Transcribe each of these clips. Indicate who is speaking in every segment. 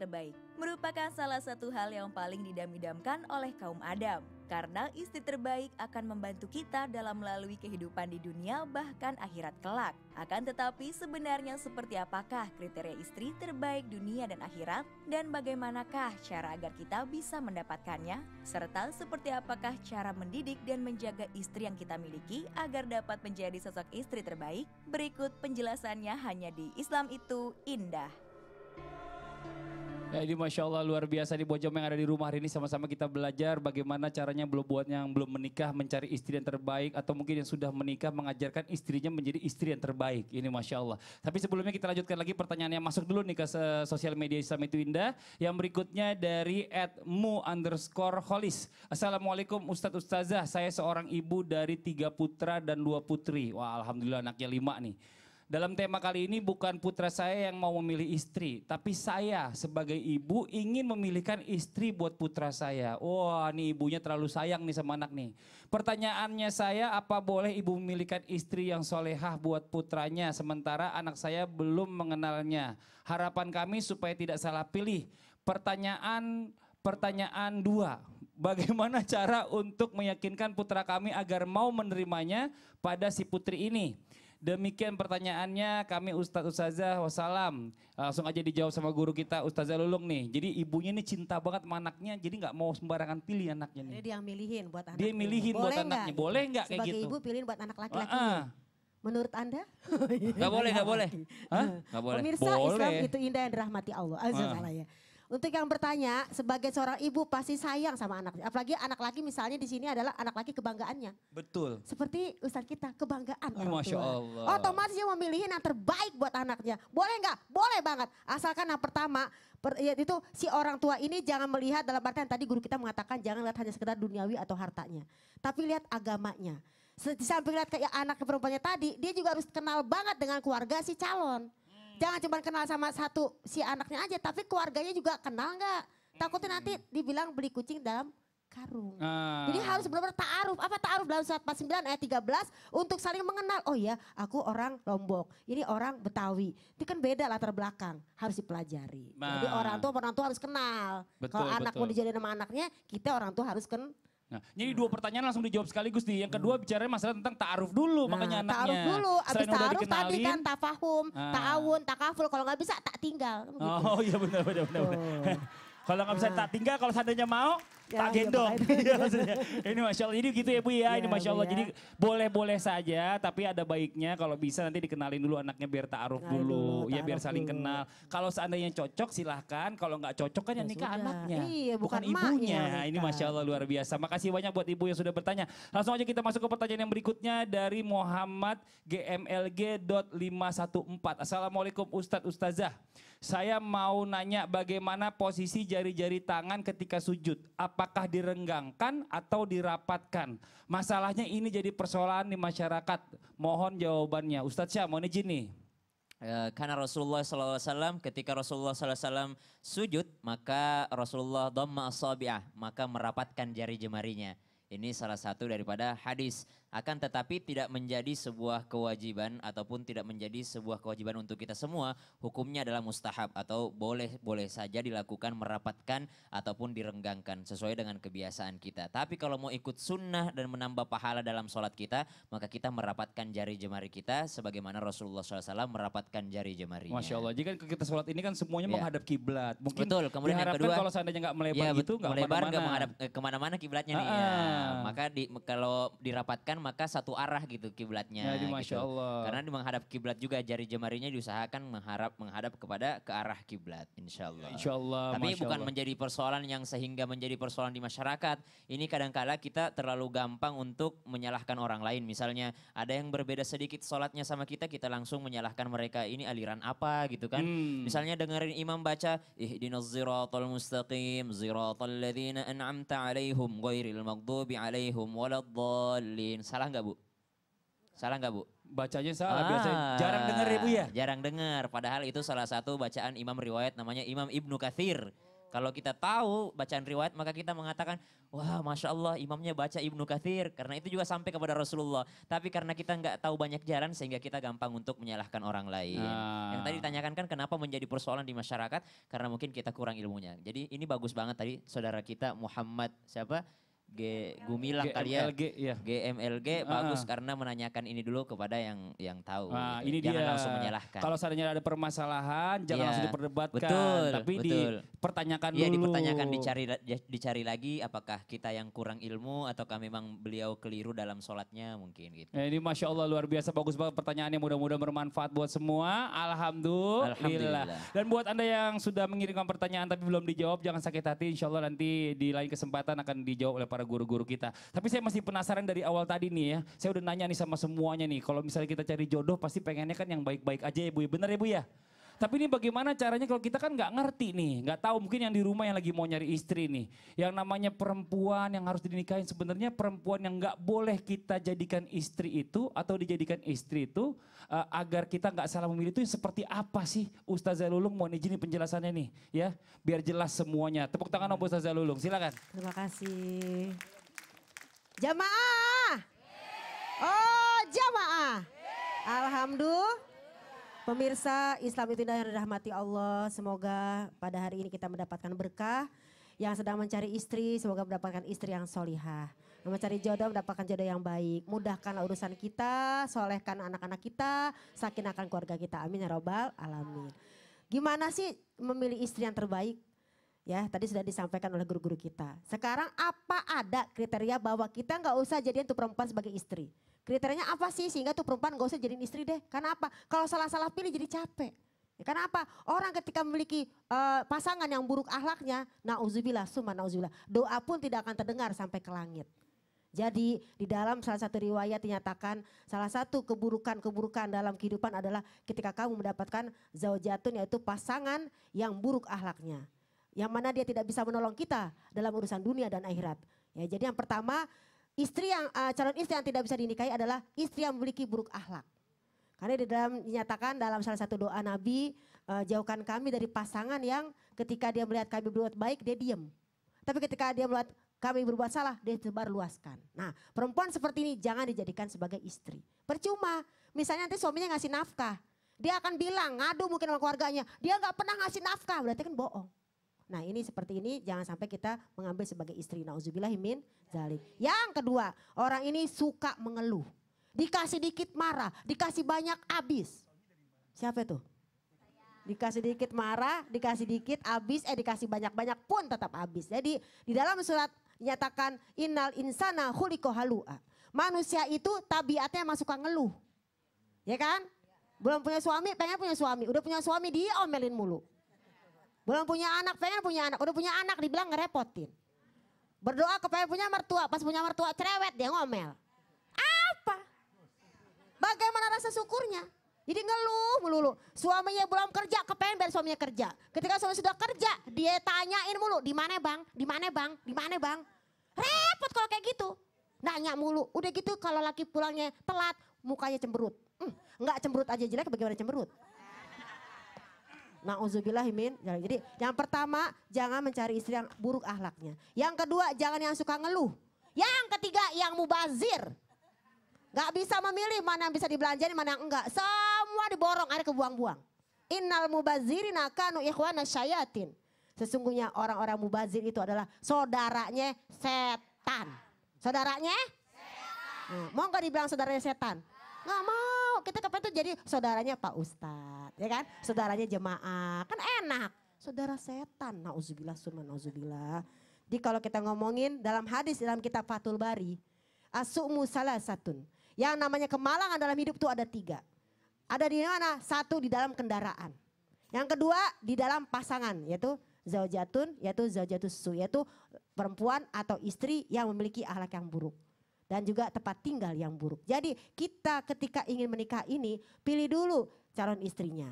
Speaker 1: terbaik merupakan salah satu hal yang paling didam-idamkan oleh kaum Adam. Karena istri terbaik akan membantu kita dalam melalui kehidupan di dunia bahkan akhirat kelak. Akan tetapi sebenarnya seperti apakah kriteria istri terbaik dunia dan akhirat dan bagaimanakah cara agar kita bisa mendapatkannya? Serta seperti apakah cara mendidik dan menjaga istri yang kita miliki agar dapat menjadi sosok istri terbaik? Berikut penjelasannya hanya di Islam itu indah.
Speaker 2: Ya, ini Masya Allah luar biasa di Bojong yang ada di rumah hari ini sama-sama kita belajar bagaimana caranya belum buat yang belum menikah mencari istri yang terbaik atau mungkin yang sudah menikah mengajarkan istrinya menjadi istri yang terbaik. Ini Masya Allah. Tapi sebelumnya kita lanjutkan lagi pertanyaan yang masuk dulu nih ke sosial media Islam itu indah. Yang berikutnya dari mu underscore holis. Assalamualaikum Ustadz Ustazah, saya seorang ibu dari tiga putra dan dua putri. Wah Alhamdulillah anaknya lima nih. Dalam tema kali ini bukan putra saya yang mau memilih istri, tapi saya sebagai ibu ingin memilihkan istri buat putra saya. Wah, ini ibunya terlalu sayang nih sama anak nih. Pertanyaannya saya, apa boleh ibu memilihkan istri yang solehah buat putranya, sementara anak saya belum mengenalnya? Harapan kami supaya tidak salah pilih. Pertanyaan pertanyaan dua, bagaimana cara untuk meyakinkan putra kami agar mau menerimanya pada si putri ini? Demikian pertanyaannya kami Ustadz Ustazah wassalam. Eh, langsung aja dijawab sama guru kita Ustazah Lulung nih. Jadi ibunya ini cinta banget sama anaknya jadi nggak mau sembarangan pilih anaknya nih. Jadi
Speaker 3: dia milihin buat anaknya. Dia milihin buat anaknya. Boleh nggak kayak gitu? Sebagai ibu pilihin buat anak laki-laki. Menurut Anda? Gak boleh, gak boleh. Hah? Gak boleh. Pemirsa boleh. Islam itu indah yang dirahmati Allah. Azza ah. ya. Untuk yang bertanya, sebagai seorang ibu pasti sayang sama anak, Apalagi anak laki misalnya di sini adalah anak laki kebanggaannya. Betul. Seperti Ustadz kita, kebanggaan oh, Masya Allah. Otomatis dia memilih yang terbaik buat anaknya. Boleh nggak? Boleh banget. Asalkan yang pertama, per, ya, itu si orang tua ini jangan melihat dalam artian tadi guru kita mengatakan jangan lihat hanya sekedar duniawi atau hartanya. Tapi lihat agamanya. Di samping lihat kayak anak perempuannya tadi, dia juga harus kenal banget dengan keluarga si calon jangan cuma kenal sama satu si anaknya aja, tapi keluarganya juga kenal nggak? Takutnya nanti hmm. dibilang beli kucing dalam
Speaker 2: karung. Ah. Jadi harus
Speaker 3: benar-benar ta'aruf. Apa ta'aruf dalam surat 49 ayat 13 untuk saling mengenal. Oh iya, aku orang Lombok, ini orang Betawi. Itu kan beda latar belakang, harus dipelajari. Nah. Jadi orang tua orang tua harus kenal. Kalau anak betul. mau dijadikan sama anaknya, kita orang tua harus kenal
Speaker 2: Nah, jadi dua pertanyaan langsung dijawab sekaligus nih. Yang kedua hmm. bicaranya masalah tentang ta'aruf dulu nah, makanya anaknya. Ta'aruf dulu, abis ta'aruf tadi kan
Speaker 3: tafahum, nah. ta'awun, takaful. Kalau nggak bisa tak tinggal. Oh
Speaker 2: iya benar benar benar. Oh. kalau nggak bisa tak tinggal, kalau seandainya mau
Speaker 3: Ya, ya, gendong.
Speaker 2: Ya, ya. ini masya Allah. Jadi gitu ya bu ya. ini ya, masya Allah. Jadi boleh-boleh saja, tapi ada baiknya kalau bisa nanti dikenalin dulu anaknya biar taaruf dulu. dulu, ta ya biar saling dulu. kenal. Kalau seandainya cocok silahkan. Kalau nggak cocok kan ya, yang nikah sudah. anaknya,
Speaker 3: iya, bukan, bukan ibunya. Nah,
Speaker 2: ini masya Allah luar biasa. Makasih banyak buat ibu yang sudah bertanya. Langsung aja kita masuk ke pertanyaan yang berikutnya dari Muhammad GMLG.514. Assalamualaikum Ustadz Ustazah. Saya mau nanya bagaimana posisi jari-jari tangan ketika sujud. Apa apakah direnggangkan atau dirapatkan? Masalahnya ini jadi persoalan di masyarakat. Mohon jawabannya. Ustadz Syah, mohon izin nih. E, karena Rasulullah SAW ketika Rasulullah SAW sujud
Speaker 4: maka Rasulullah dhamma asabi'ah maka merapatkan jari jemarinya. Ini salah satu daripada hadis akan tetapi tidak menjadi sebuah kewajiban ataupun tidak menjadi sebuah kewajiban untuk kita semua. Hukumnya adalah mustahab atau boleh boleh saja dilakukan merapatkan ataupun direnggangkan sesuai dengan kebiasaan kita. Tapi kalau mau ikut sunnah dan menambah pahala dalam sholat kita, maka kita merapatkan jari jemari kita sebagaimana Rasulullah SAW merapatkan jari jemari. Masya
Speaker 2: Allah. Jika kita sholat ini kan semuanya ya. menghadap kiblat. Mungkin
Speaker 4: Betul. Kemudian yang kedua, kalau seandainya nggak melebar ya, gitu, nggak melebar nggak menghadap eh, kemana-mana kiblatnya nih. Ya. Ah. Maka di, kalau dirapatkan maka satu arah gitu kiblatnya. Ya, gitu. Masya Allah. Karena menghadap kiblat juga jari jemarinya diusahakan mengharap menghadap kepada ke arah kiblat. Insya Allah. insya
Speaker 2: Allah. Tapi Masya bukan Allah.
Speaker 4: menjadi persoalan yang sehingga menjadi persoalan di masyarakat. Ini kadangkala -kadang kita terlalu gampang untuk menyalahkan orang lain. Misalnya ada yang berbeda sedikit sholatnya sama kita, kita langsung menyalahkan mereka. Ini aliran apa gitu kan? Hmm. Misalnya dengerin imam baca, ihdinas ziratul mustaqim, ziratul ladzina an'amta alaihum, ghairil maghdubi alaihum, waladhalin. Salah nggak Bu? Salah nggak Bu?
Speaker 2: Bacanya salah, ah, biasanya
Speaker 4: jarang dengar ya Bu ya? Jarang dengar, padahal itu salah satu bacaan imam riwayat namanya Imam Ibnu Kathir. Kalau kita tahu bacaan riwayat maka kita mengatakan wah masya Allah imamnya baca Ibnu Kathir karena itu juga sampai kepada Rasulullah. Tapi karena kita nggak tahu banyak jalan sehingga kita gampang untuk menyalahkan orang
Speaker 5: lain. Ah. Yang tadi
Speaker 4: ditanyakan kan kenapa menjadi persoalan di masyarakat karena mungkin kita kurang ilmunya. Jadi ini bagus banget tadi saudara kita Muhammad siapa? G Gumilang GMLG, kali ya. ya. GMLG uh, bagus karena menanyakan ini dulu kepada yang yang tahu. Nah, gitu. ini jangan dia. langsung menyalahkan. Kalau
Speaker 2: seandainya ada permasalahan jangan ya. langsung diperdebatkan, betul, tapi betul.
Speaker 4: dipertanyakan ya, dulu. dipertanyakan dicari dicari lagi apakah kita yang kurang ilmu atau kami memang beliau keliru dalam sholatnya mungkin gitu.
Speaker 2: Ya, ini masya Allah luar biasa bagus banget pertanyaannya mudah-mudahan bermanfaat buat semua. Alhamdulillah. Alhamdulillah. Dan buat anda yang sudah mengirimkan pertanyaan tapi belum dijawab jangan sakit hati. Insya Allah nanti di lain kesempatan akan dijawab oleh para para guru-guru kita. Tapi saya masih penasaran dari awal tadi nih ya. Saya udah nanya nih sama semuanya nih. Kalau misalnya kita cari jodoh pasti pengennya kan yang baik-baik aja ya Bu. Bener ya Bu ya? Tapi ini bagaimana caranya kalau kita kan nggak ngerti nih, nggak tahu mungkin yang di rumah yang lagi mau nyari istri nih, yang namanya perempuan yang harus dinikahin sebenarnya perempuan yang nggak boleh kita jadikan istri itu atau dijadikan istri itu uh, agar kita nggak salah memilih itu seperti apa sih Ustazah Lulung mau izin penjelasannya nih ya biar jelas semuanya. Tepuk tangan untuk Ustazah Lulung silakan.
Speaker 3: Terima kasih. Jamaah. Oh jamaah. Alhamdulillah. Pemirsa Islam itu indah yang dirahmati Allah. Semoga pada hari ini kita mendapatkan berkah. Yang sedang mencari istri, semoga mendapatkan istri yang solihah. Yang mencari jodoh, mendapatkan jodoh yang baik. Mudahkanlah urusan kita, solehkan anak-anak kita, sakinakan keluarga kita. Amin ya robbal alamin. Gimana sih memilih istri yang terbaik? Ya, tadi sudah disampaikan oleh guru-guru kita. Sekarang apa ada kriteria bahwa kita nggak usah jadi untuk perempuan sebagai istri? Kriterianya apa sih sehingga tuh perempuan gak usah jadi istri deh. Karena apa? Kalau salah-salah pilih jadi capek. Ya, karena apa? Orang ketika memiliki uh, pasangan yang buruk ahlaknya, nauzubillah, summa nauzubillah, doa pun tidak akan terdengar sampai ke langit. Jadi di dalam salah satu riwayat dinyatakan salah satu keburukan-keburukan dalam kehidupan adalah ketika kamu mendapatkan zaujatun yaitu pasangan yang buruk ahlaknya. Yang mana dia tidak bisa menolong kita dalam urusan dunia dan akhirat. Ya, jadi yang pertama istri yang uh, calon istri yang tidak bisa dinikahi adalah istri yang memiliki buruk akhlak. Karena di dalam dinyatakan dalam salah satu doa Nabi, uh, jauhkan kami dari pasangan yang ketika dia melihat kami berbuat baik dia diam. Tapi ketika dia melihat kami berbuat salah dia tebar luaskan. Nah, perempuan seperti ini jangan dijadikan sebagai istri. Percuma. Misalnya nanti suaminya ngasih nafkah, dia akan bilang ngadu mungkin sama keluarganya, dia nggak pernah ngasih nafkah, berarti kan bohong. Nah ini seperti ini jangan sampai kita mengambil sebagai istri. Nauzubillahimin zalik. Yang kedua orang ini suka mengeluh. Dikasih dikit marah, dikasih banyak abis. Siapa itu? Dikasih dikit marah, dikasih dikit abis, eh dikasih banyak-banyak pun tetap abis. Jadi di dalam surat nyatakan innal insana huliko halua. Manusia itu tabiatnya masuk suka ngeluh. Ya kan? Belum punya suami, pengen punya suami. Udah punya suami diomelin mulu. Belum punya anak, pengen punya anak. Udah punya anak dibilang ngerepotin. Berdoa ke pengen punya mertua, pas punya mertua cerewet dia ngomel. Apa? Bagaimana rasa syukurnya? Jadi ngeluh melulu. Suaminya belum kerja, kepengen biar suaminya kerja. Ketika suami sudah kerja, dia tanyain mulu, di mana bang? Di mana bang? Di mana bang? Repot kalau kayak gitu. Nanya mulu. Udah gitu kalau laki pulangnya telat, mukanya cemberut. Hmm, enggak cemberut aja jelek, bagaimana cemberut? Nah, Nauzubillahimin. Jadi yang pertama jangan mencari istri yang buruk ahlaknya. Yang kedua jangan yang suka ngeluh. Yang ketiga yang mubazir. Gak bisa memilih mana yang bisa dibelanjain, mana yang enggak. Semua diborong, ada kebuang-buang. Innal mubazirin akanu ikhwana syayatin. Sesungguhnya orang-orang mubazir itu adalah saudaranya setan. Saudaranya? Setan. Nah, mau gak dibilang saudaranya setan? Gak mau tahu kita kapan tuh jadi saudaranya Pak Ustad, ya kan? Saudaranya jemaah, kan enak. Saudara setan, nauzubillah summa nauzubillah. Jadi kalau kita ngomongin dalam hadis dalam kitab Fathul Bari, asu'mu salah satun. Yang namanya kemalangan dalam hidup tuh ada tiga. Ada di mana? Satu di dalam kendaraan. Yang kedua di dalam pasangan yaitu zaujatun yaitu zaujatus su yaitu perempuan atau istri yang memiliki akhlak yang buruk dan juga tempat tinggal yang buruk. Jadi kita ketika ingin menikah ini pilih dulu calon istrinya.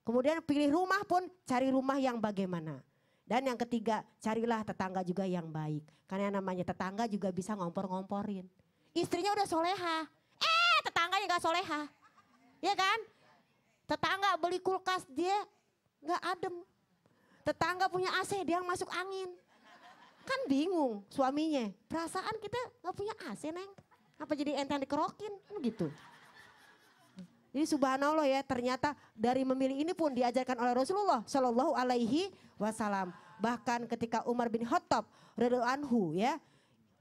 Speaker 3: Kemudian pilih rumah pun cari rumah yang bagaimana. Dan yang ketiga carilah tetangga juga yang baik. Karena yang namanya tetangga juga bisa ngompor-ngomporin. Istrinya udah soleha. Eh tetangganya gak soleha. Iya kan? Tetangga beli kulkas dia gak adem. Tetangga punya AC dia yang masuk angin. Kan bingung suaminya. Perasaan kita nggak punya AC, Neng. Apa jadi enteng dikerokin? Kan gitu. Jadi subhanallah ya, ternyata dari memilih ini pun diajarkan oleh Rasulullah Shallallahu alaihi wasallam. Bahkan ketika Umar bin Khattab radhiyallahu anhu ya,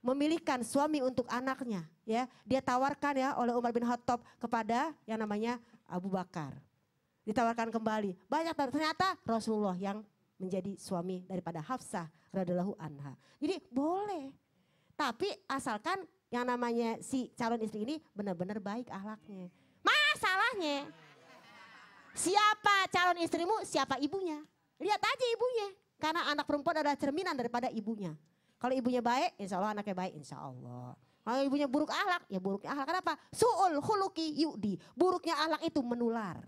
Speaker 3: memilihkan suami untuk anaknya ya dia tawarkan ya oleh Umar bin Khattab kepada yang namanya Abu Bakar ditawarkan kembali banyak ternyata Rasulullah yang menjadi suami daripada Hafsah radhiallahu anha. Jadi boleh. Tapi asalkan yang namanya si calon istri ini benar-benar baik ahlaknya. Masalahnya siapa calon istrimu, siapa ibunya. Lihat aja ibunya. Karena anak perempuan adalah cerminan daripada ibunya. Kalau ibunya baik, insya Allah anaknya baik, insya Allah. Kalau ibunya buruk ahlak, ya buruknya ahlak. Kenapa? Su'ul huluki yudi. Buruknya ahlak itu menular.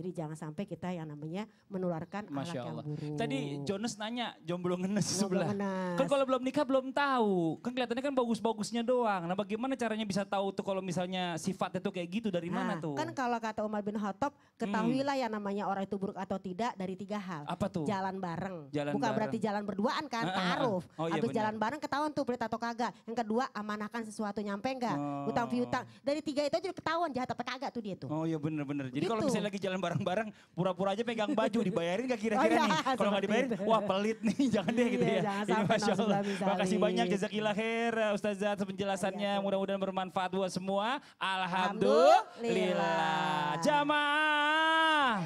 Speaker 3: Jadi jangan sampai kita yang namanya menularkan Masya Allah. yang buruk. Tadi
Speaker 2: Jonas nanya, jomblo ngenes jomblo sebelah. Ngenes. Kan kalau belum nikah belum tahu. Kan kelihatannya kan bagus-bagusnya doang. Nah bagaimana caranya bisa tahu tuh kalau misalnya sifatnya tuh kayak gitu dari nah, mana tuh? Kan
Speaker 3: kalau kata Umar bin Khattab, ketahuilah hmm. yang namanya orang itu buruk atau tidak dari tiga hal. Apa tuh? Jalan bareng. Jalan Bukan bareng. berarti jalan berduaan kan, ah, taruh. Ah, ah. Oh, iya Abis jalan bareng ketahuan tuh berita atau kagak. Yang kedua amanahkan sesuatu nyampe enggak. Oh. Utang piutang. Dari tiga itu aja ketahuan jahat apa kagak tuh dia tuh.
Speaker 2: Oh iya bener-bener. Jadi gitu. kalau misalnya lagi jalan bareng barang-barang pura-pura aja pegang baju dibayarin gak kira-kira oh, iya, nih kalau nggak dibayarin itu. wah pelit nih jangan deh iya, gitu ya. Eh, iya, ya ini masya Allah makasih banyak jazakillah khair Ustazah penjelasannya ya, mudah-mudahan bermanfaat buat semua alhamdulillah, alhamdulillah. jamaah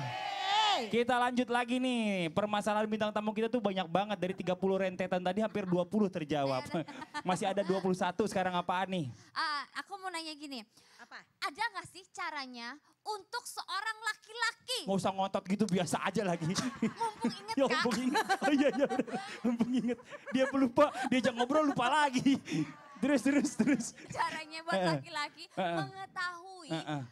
Speaker 2: kita lanjut lagi nih. Permasalahan bintang tamu kita tuh banyak banget. Dari 30 rentetan tadi hampir 20 terjawab. Iya. Masih ada 21 sekarang apaan nih?
Speaker 1: Uh, aku mau nanya gini. Apa? Ada gak sih caranya untuk seorang
Speaker 2: laki-laki? Gak usah ngotot gitu biasa aja lagi. Ah, ya, kan? Mumpung inget ya, Oh, iya, iya. Mumpung inget. Dia lupa, diajak ngobrol lupa lagi. Terus, terus, terus. Caranya buat eh, eh. laki-laki uh, uh, mengetahui. Uh, uh.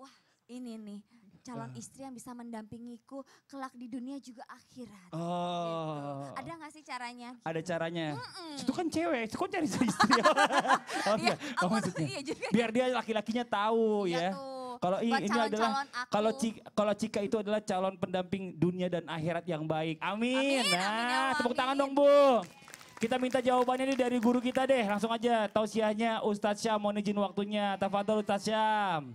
Speaker 1: Wah ini nih calon uh. istri yang bisa mendampingiku kelak di dunia juga akhirat.
Speaker 2: Gitu. Oh. Gitu. Ada gak sih caranya? Ada caranya. Mm -mm. Itu kan cewek, itu kan cari istri. Iya, oh, iya, oh, maksudnya. Iya juga. Biar dia laki-lakinya tahu iya ya. Kalau ini, adalah kalau Cika, kalau Cika itu adalah calon pendamping dunia dan akhirat yang baik. Amin. amin nah, amin, ya tepuk tangan dong, Bu. Kita minta jawabannya nih dari guru kita deh. Langsung aja tausiahnya Ustadz Syam mohon izin waktunya. Tafadhol Ustadz Syam.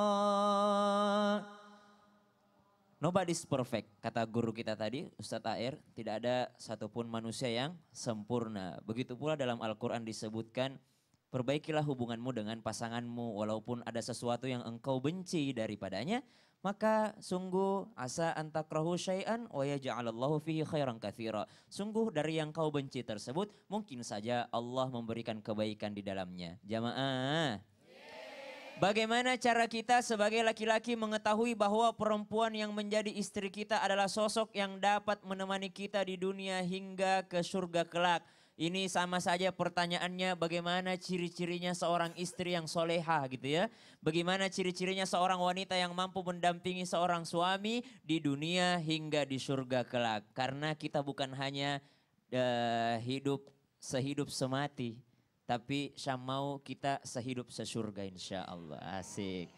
Speaker 4: Nobody's perfect, kata guru kita tadi, Ustadz Air, tidak ada satupun manusia yang sempurna. Begitu pula dalam Al-Quran disebutkan, perbaikilah hubunganmu dengan pasanganmu, walaupun ada sesuatu yang engkau benci daripadanya, maka sungguh asa antakrohu syai'an wa yaja'alallahu fihi khairan kathira. Sungguh dari yang kau benci tersebut, mungkin saja Allah memberikan kebaikan di dalamnya. Jamaah, Bagaimana cara kita sebagai laki-laki mengetahui bahwa perempuan yang menjadi istri kita adalah sosok yang dapat menemani kita di dunia hingga ke surga kelak? Ini sama saja pertanyaannya bagaimana ciri-cirinya seorang istri yang soleha gitu ya. Bagaimana ciri-cirinya seorang wanita yang mampu mendampingi seorang suami di dunia hingga di surga kelak. Karena kita bukan hanya uh, hidup sehidup semati tapi saya mau kita sehidup sesurga insya Allah. Asik.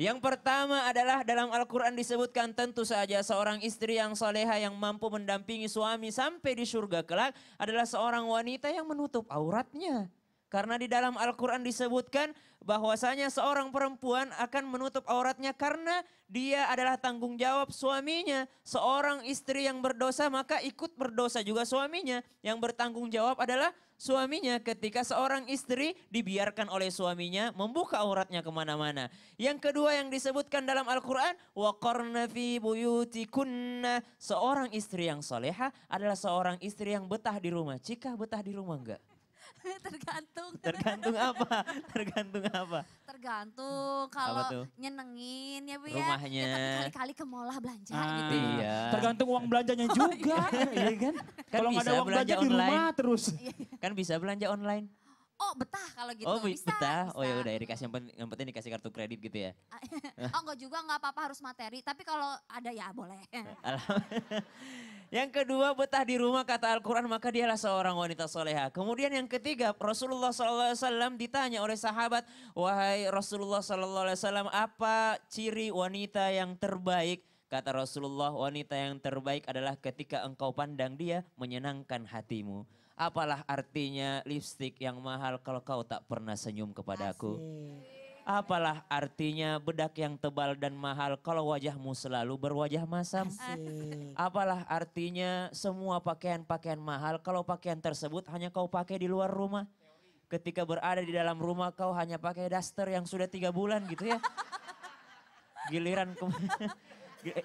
Speaker 4: Yang pertama adalah dalam Al-Quran disebutkan tentu saja seorang istri yang soleha yang mampu mendampingi suami sampai di surga kelak adalah seorang wanita yang menutup auratnya. Karena di dalam Al-Quran disebutkan bahwasanya seorang perempuan akan menutup auratnya karena dia adalah tanggung jawab suaminya. Seorang istri yang berdosa maka ikut berdosa juga suaminya. Yang bertanggung jawab adalah suaminya ketika seorang istri dibiarkan oleh suaminya membuka auratnya kemana-mana. Yang kedua yang disebutkan dalam Al-Quran, وَقَرْنَ فِي بُيُوتِكُنَّ Seorang istri yang soleha adalah seorang istri yang betah di rumah. Cikah betah di rumah enggak? Tergantung. Tergantung apa? Tergantung apa?
Speaker 1: Tergantung kalau nyenengin ya Bu ya. Rumahnya. Ya, kali-kali ke mall belanja ah, gitu.
Speaker 2: Iya. Tergantung uang belanjanya oh, iya. juga. Oh, iya kan? kan kalau ada uang belanja, belanja di rumah terus.
Speaker 4: kan bisa belanja online
Speaker 1: oh betah kalau gitu. Oh bisa,
Speaker 4: betah, oh, bisa. oh ya udah dikasih yang penting, yang penting dikasih kartu kredit gitu ya.
Speaker 1: Ah, oh enggak juga enggak apa-apa harus materi, tapi kalau ada ya boleh.
Speaker 4: yang kedua betah di rumah kata Al-Quran maka dialah seorang wanita soleha. Kemudian yang ketiga Rasulullah SAW ditanya oleh sahabat, wahai Rasulullah SAW apa ciri wanita yang terbaik? Kata Rasulullah, wanita yang terbaik adalah ketika engkau pandang dia menyenangkan hatimu. Apalah artinya lipstick yang mahal kalau kau tak pernah senyum kepadaku? Apalah artinya bedak yang tebal dan mahal kalau wajahmu selalu berwajah masam? Apalah artinya semua pakaian-pakaian mahal kalau pakaian tersebut hanya kau pakai di luar rumah? Ketika berada di dalam rumah kau hanya pakai daster yang sudah tiga bulan gitu ya. Giliran kemana?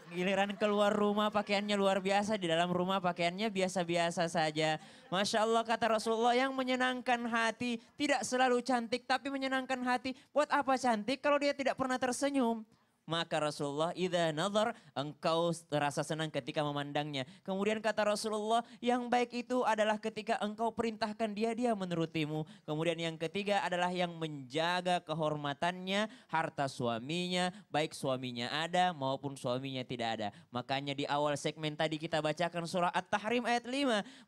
Speaker 4: Giliran keluar rumah pakaiannya luar biasa, di dalam rumah pakaiannya biasa-biasa saja. Masya Allah kata Rasulullah yang menyenangkan hati, tidak selalu cantik tapi menyenangkan hati. Buat apa cantik kalau dia tidak pernah tersenyum? Maka Rasulullah, idha nazar, engkau terasa senang ketika memandangnya. Kemudian kata Rasulullah, yang baik itu adalah ketika engkau perintahkan dia, dia menurutimu. Kemudian yang ketiga adalah yang menjaga kehormatannya, harta suaminya, baik suaminya ada maupun suaminya tidak ada. Makanya di awal segmen tadi kita bacakan surah At-Tahrim ayat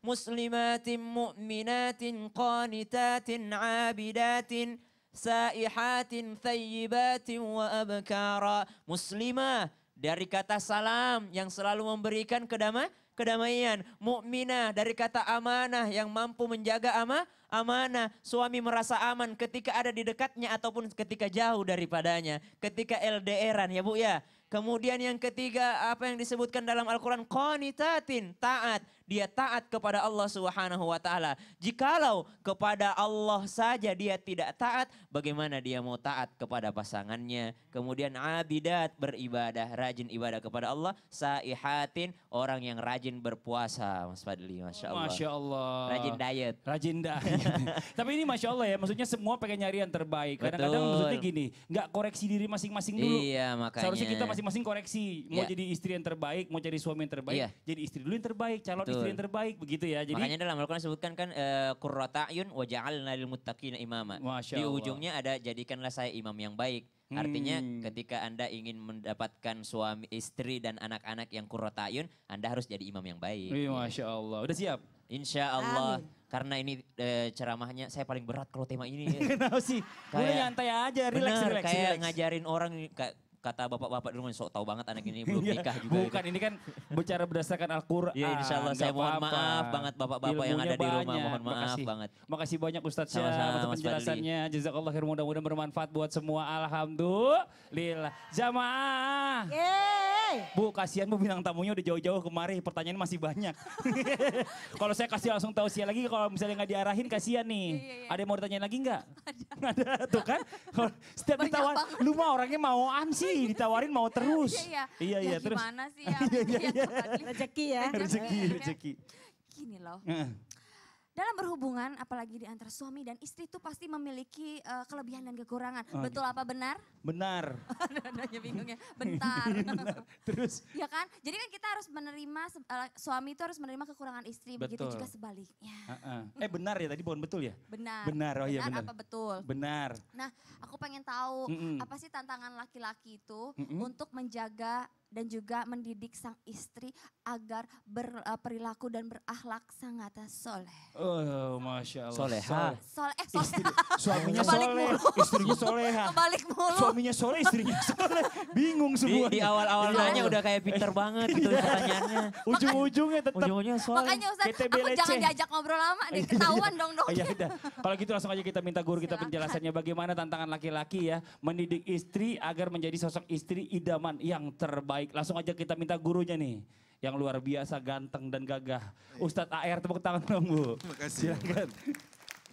Speaker 4: 5. Muslimatin mu'minatin qanitatin abidatin saihatin thayyibatin wa abkara muslimah dari kata salam yang selalu memberikan kedama, kedamaian. Mukminah dari kata amanah yang mampu menjaga ama, amanah. Suami merasa aman ketika ada di dekatnya ataupun ketika jauh daripadanya. Ketika LDRan ya bu ya. Kemudian yang ketiga apa yang disebutkan dalam Al-Quran? Konitatin, taat dia taat kepada Allah Subhanahu wa taala. Jikalau kepada Allah saja dia tidak taat, bagaimana dia mau taat kepada pasangannya? Kemudian abidat beribadah, rajin ibadah kepada Allah, saihatin orang yang rajin berpuasa, Mas Fadli, Masya Allah. Masya
Speaker 2: Allah. Rajin diet. Rajin diet. Tapi ini Masya Allah ya, maksudnya semua pengen nyari yang terbaik. Kadang-kadang maksudnya gini, nggak koreksi diri masing-masing dulu. Iya, makanya. Seharusnya kita masing-masing koreksi. Mau yeah. jadi istri yang terbaik, mau jadi suami yang terbaik, yeah. jadi istri dulu yang terbaik, calon Betul istri yang terbaik begitu ya. Jadi Makanya
Speaker 4: dalam Al-Qur'an disebutkan kan uh, eh, qurrata ayun wa ja'alna lil muttaqina imama. Di ujungnya ada jadikanlah saya imam yang baik.
Speaker 5: Artinya hmm.
Speaker 4: ketika Anda ingin mendapatkan suami istri dan anak-anak yang kurotayun, Anda harus jadi imam yang baik. Iya, Masya Allah. Udah siap? Insya Allah. Amin. Karena ini e, ceramahnya saya paling berat kalau tema ini. Ya. Kenapa sih? Kayak, nyantai aja, relax, bener, relax, kayak relax. ngajarin orang kata bapak-bapak di rumah sok tahu banget anak ini belum iya. nikah juga. Bukan gitu. ini kan
Speaker 2: bicara berdasarkan Al-Qur'an. Iya insyaallah saya mohon maaf banget bapak-bapak yang ada di rumah mohon maaf Makasih. banget. Makasih banyak Ustaz Syah untuk penjelasannya. Jazakallah khair mudah-mudahan bermanfaat buat semua. Alhamdulillah. Jamaah.
Speaker 3: Yeah.
Speaker 2: Bu, kasihan Bu bintang tamunya udah jauh-jauh kemari, pertanyaan masih banyak. kalau saya kasih langsung tahu sih lagi, kalau misalnya nggak diarahin kasihan nih. Iya, iya, iya. Ada yang mau ditanyain lagi nggak? Ada. Ada tuh kan? Setiap ditawar, lu mah orangnya mauan sih, ditawarin mau terus. iya, iya. Iya, iya, ya terus. Gimana sih ya? Iya iya, iya, iya,
Speaker 1: iya. Rezeki ya.
Speaker 3: Rezeki, iya. rezeki.
Speaker 1: Gini loh dalam berhubungan apalagi di antara suami dan istri itu pasti memiliki uh, kelebihan dan kekurangan. Oh, Betul gitu. apa benar?
Speaker 2: Benar. Nanya bingung ya. Bentar. benar. Terus
Speaker 1: ya kan? Jadi kan kita harus menerima uh, suami itu harus menerima kekurangan istri betul. begitu juga sebaliknya.
Speaker 2: Uh -uh. Eh benar ya tadi bukan betul ya?
Speaker 1: Benar. Benar. Oh iya benar. benar. apa betul? Benar. Nah, aku pengen tahu mm -mm. apa sih tantangan laki-laki itu mm -mm. untuk menjaga dan juga mendidik sang istri agar berperilaku eh, dan berakhlak sangat soleh.
Speaker 2: Oh, masya Allah. Soleha. Soleh, eh, soleh. Istri, suaminya soleh, istrinya soleha. Kebalik mulu. Suaminya soleh, istrinya soleh. Bingung semua. Di, di awal-awal nanya udah
Speaker 4: kayak pinter eh, banget gitu iya. pertanyaannya. Ujung-ujungnya tetap. Ujung-ujungnya soleh. Makanya Ustaz, aku jangan diajak
Speaker 1: ngobrol lama deh, iya. ketahuan dong dong. Ya udah.
Speaker 2: Kalau gitu langsung aja kita minta guru kita Silakan. penjelasannya bagaimana tantangan laki-laki ya mendidik istri agar menjadi sosok istri idaman yang terbaik baik. Langsung aja kita minta gurunya nih yang luar biasa ganteng dan gagah. Iya. Ustadz AR tepuk tangan dong Bu. Terima kasih. Silakan.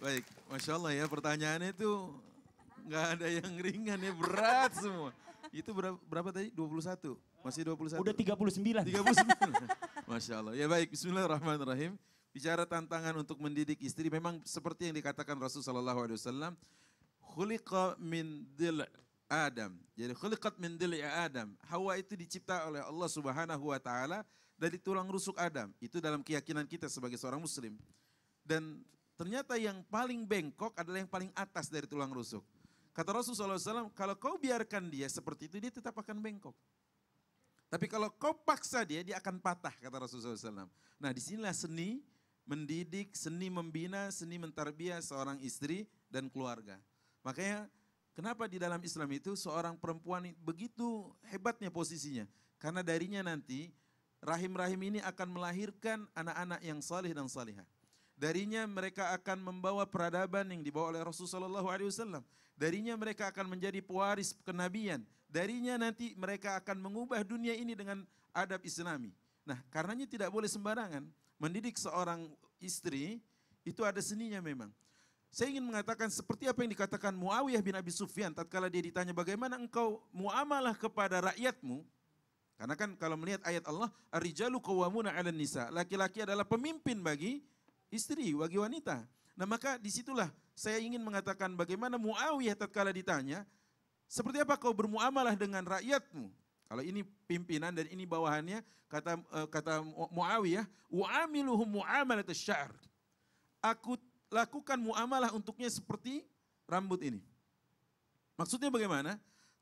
Speaker 5: Baik, Masya Allah ya pertanyaannya itu nggak ada yang ringan ya, berat semua. Itu berapa, berapa tadi? 21? Masih 21? Udah 39. 39. Masya Allah. Ya baik, Bismillahirrahmanirrahim. Bicara tantangan untuk mendidik istri, memang seperti yang dikatakan Rasulullah SAW. Khuliqa min dil' Adam. Jadi khuliqat min dil'i ya Adam. Hawa itu dicipta oleh Allah Subhanahu wa taala dari tulang rusuk Adam. Itu dalam keyakinan kita sebagai seorang muslim. Dan ternyata yang paling bengkok adalah yang paling atas dari tulang rusuk. Kata Rasulullah SAW, kalau kau biarkan dia seperti itu, dia tetap akan bengkok. Tapi kalau kau paksa dia, dia akan patah, kata Rasulullah SAW. Nah disinilah seni mendidik, seni membina, seni mentarbiah seorang istri dan keluarga. Makanya Kenapa di dalam Islam itu seorang perempuan begitu hebatnya posisinya? Karena darinya nanti rahim-rahim ini akan melahirkan anak-anak yang salih dan salihah. Darinya mereka akan membawa peradaban yang dibawa oleh Rasulullah Shallallahu Darinya mereka akan menjadi pewaris kenabian. Darinya nanti mereka akan mengubah dunia ini dengan adab Islami. Nah, karenanya tidak boleh sembarangan mendidik seorang istri itu ada seninya memang. Saya ingin mengatakan seperti apa yang dikatakan Muawiyah bin Abi Sufyan tatkala dia ditanya bagaimana engkau muamalah kepada rakyatmu? Karena kan kalau melihat ayat Allah, ar-rijalu qawwamuna 'alan nisa. Laki-laki adalah pemimpin bagi istri, bagi wanita. Nah, maka disitulah saya ingin mengatakan bagaimana Muawiyah tatkala ditanya, seperti apa kau bermuamalah dengan rakyatmu? Kalau ini pimpinan dan ini bawahannya kata eh, kata Muawiyah, waamiluhum muamalat syar. Aku lakukan muamalah untuknya seperti rambut ini. Maksudnya bagaimana?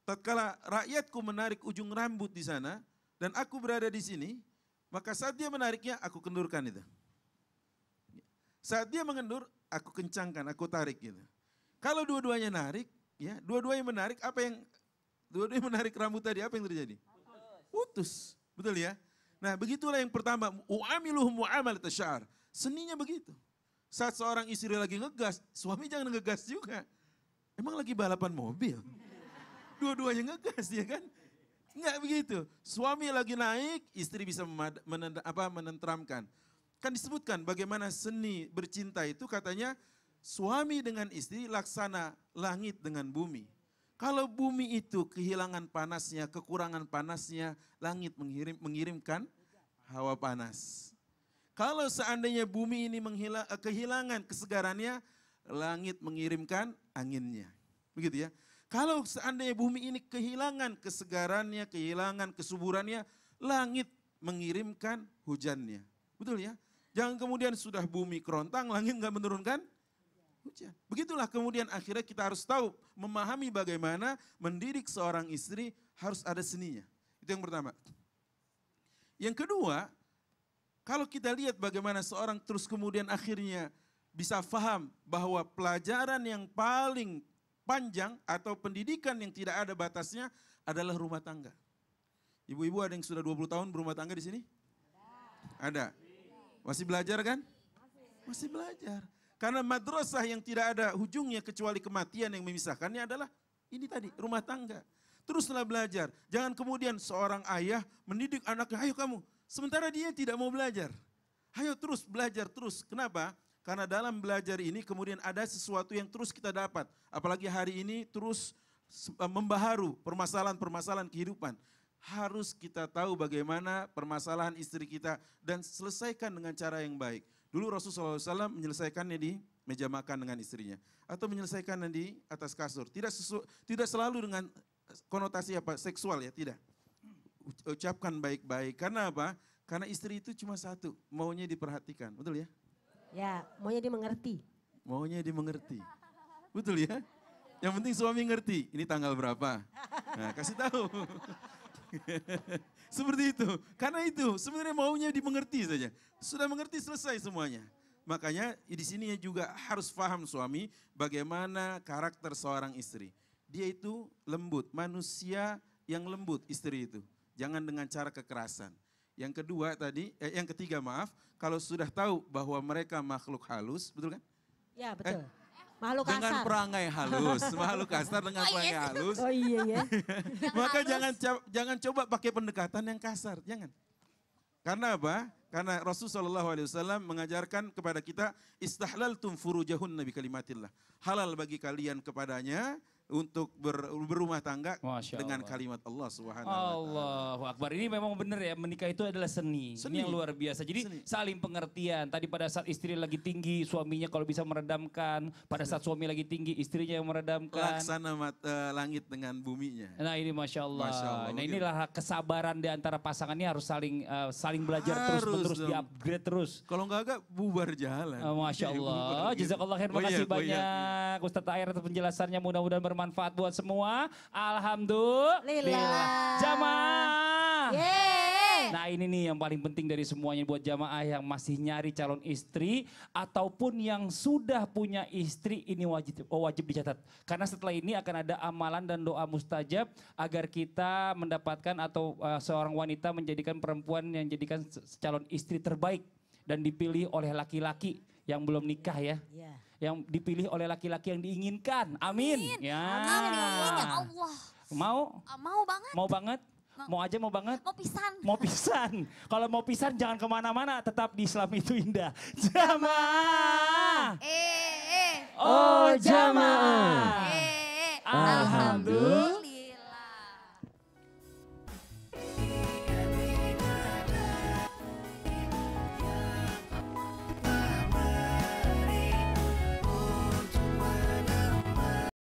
Speaker 5: Tatkala rakyatku menarik ujung rambut di sana dan aku berada di sini, maka saat dia menariknya aku kendurkan itu. Saat dia mengendur, aku kencangkan, aku tarik gitu. Kalau dua-duanya narik, ya, dua-duanya menarik, apa yang dua-duanya menarik rambut tadi, apa yang terjadi? Putus. Betul ya? Nah, begitulah yang pertama, uamiluhum muamalat tasyar Seninya begitu. Saat seorang istri lagi ngegas, suami jangan ngegas juga. Emang lagi balapan mobil? Dua-duanya ngegas ya kan? Enggak begitu. Suami lagi naik, istri bisa menent apa, menentramkan. Kan disebutkan bagaimana seni bercinta itu katanya suami dengan istri laksana langit dengan bumi. Kalau bumi itu kehilangan panasnya, kekurangan panasnya, langit mengirim, mengirimkan hawa panas. Kalau seandainya bumi ini menghilang eh, kehilangan kesegarannya, langit mengirimkan anginnya. Begitu ya. Kalau seandainya bumi ini kehilangan kesegarannya, kehilangan kesuburannya, langit mengirimkan hujannya. Betul ya? Jangan kemudian sudah bumi kerontang, langit nggak menurunkan hujan. Begitulah kemudian akhirnya kita harus tahu, memahami bagaimana mendidik seorang istri harus ada seninya. Itu yang pertama. Yang kedua, kalau kita lihat bagaimana seorang terus kemudian akhirnya bisa faham bahwa pelajaran yang paling panjang atau pendidikan yang tidak ada batasnya adalah rumah tangga. Ibu-ibu ada yang sudah 20 tahun berumah tangga di sini? Ada. Masih belajar kan? Masih belajar. Karena madrasah yang tidak ada ujungnya kecuali kematian yang memisahkannya adalah ini tadi, rumah tangga. Teruslah belajar. Jangan kemudian seorang ayah mendidik anaknya, ayo kamu Sementara dia tidak mau belajar. Ayo terus belajar terus. Kenapa? Karena dalam belajar ini kemudian ada sesuatu yang terus kita dapat. Apalagi hari ini terus eh, membaharu permasalahan-permasalahan kehidupan. Harus kita tahu bagaimana permasalahan istri kita dan selesaikan dengan cara yang baik. Dulu Rasulullah SAW menyelesaikannya di meja makan dengan istrinya. Atau menyelesaikannya di atas kasur. Tidak, sesu, tidak selalu dengan konotasi apa seksual ya, tidak ucapkan baik-baik. Karena apa? Karena istri itu cuma satu, maunya diperhatikan, betul ya?
Speaker 3: Ya, maunya dimengerti.
Speaker 5: Maunya dimengerti, betul ya? Yang penting suami ngerti, ini tanggal berapa. Nah, kasih tahu. Seperti itu. Karena itu sebenarnya maunya dimengerti saja. Sudah mengerti selesai semuanya. Makanya di sini juga harus paham suami bagaimana karakter seorang istri. Dia itu lembut, manusia yang lembut istri itu. Jangan dengan cara kekerasan. Yang kedua tadi, eh, yang ketiga maaf, kalau sudah tahu bahwa mereka makhluk halus, betul kan? Ya, eh, betul. Eh, makhluk dengan kasar. perangai halus, makhluk kasar dengan oh, iya. perangai halus. Oh iya iya. Maka halus. jangan jangan coba pakai pendekatan yang kasar, jangan. Karena apa? Karena Rasulullah Shallallahu Alaihi Wasallam mengajarkan kepada kita istihlal tumfurujahun nabi kalimatillah halal bagi kalian kepadanya untuk ber, berumah tangga dengan kalimat Allah Subhanahu wa
Speaker 2: Allahu Akbar. Ini memang benar ya, menikah itu adalah seni. seni. Ini yang luar biasa. Jadi seni. saling pengertian. Tadi pada saat istri lagi tinggi, suaminya kalau bisa meredamkan. Pada saat suami lagi tinggi, istrinya yang meredamkan. Laksana
Speaker 5: mat, uh, langit dengan buminya.
Speaker 2: Nah ini Masya Allah. Masya Allah. Nah inilah kesabaran di antara ini harus saling uh, saling belajar terus terus
Speaker 5: di-upgrade terus. Kalau enggak agak bubar jalan. Eh, Masya Allah. Iya. Jazakallah khair, makasih banyak. Oh, iya.
Speaker 2: Oh iya. Ustadz Air atas penjelasannya mudah-mudahan bermanfaat buat semua. Alhamdulillah. Jamaah. Nah ini nih yang paling penting dari semuanya buat jamaah yang masih nyari calon istri ataupun yang sudah punya istri ini wajib oh wajib dicatat. Karena setelah ini akan ada amalan dan doa mustajab agar kita mendapatkan atau uh, seorang wanita menjadikan perempuan yang jadikan calon istri terbaik dan dipilih oleh laki-laki yang belum nikah ya. Yeah yang dipilih oleh laki-laki yang diinginkan. Amin. Amin. Ya. Amin. Ya Allah. Mau?
Speaker 1: Ah, mau banget. Mau
Speaker 2: banget. Mau, mau aja mau banget? Mau pisan. Mau pisan. Kalau mau pisan jangan kemana-mana, tetap di Islam itu indah. Jamaah. Eh, eh. eh. Oh jamaah. Eh, eh. Alhamdulillah.